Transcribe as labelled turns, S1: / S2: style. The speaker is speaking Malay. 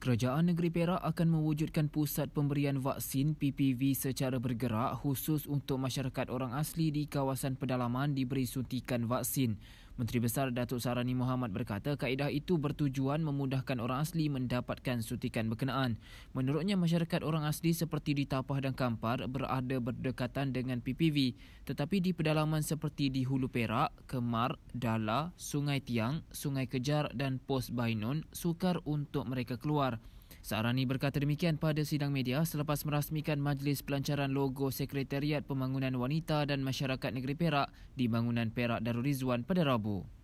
S1: Kerajaan Negeri Perak akan mewujudkan pusat pemberian vaksin PPV secara bergerak khusus untuk masyarakat orang asli di kawasan pedalaman diberi suntikan vaksin. Menteri Besar Datuk Sarani Muhammad berkata kaedah itu bertujuan memudahkan orang asli mendapatkan sutikan berkenaan. Menurutnya masyarakat orang asli seperti di Tapah dan Kampar berada berdekatan dengan PPV tetapi di pedalaman seperti di Hulu Perak, Kemar, Dala, Sungai Tiang, Sungai Kejar dan Pos Bainun sukar untuk mereka keluar. Sarani berkata demikian pada sidang media selepas merasmikan majlis pelancaran logo Sekretariat Pembangunan Wanita dan Masyarakat Negeri Perak di Bangunan Perak Darul Rizwan pada Rabu.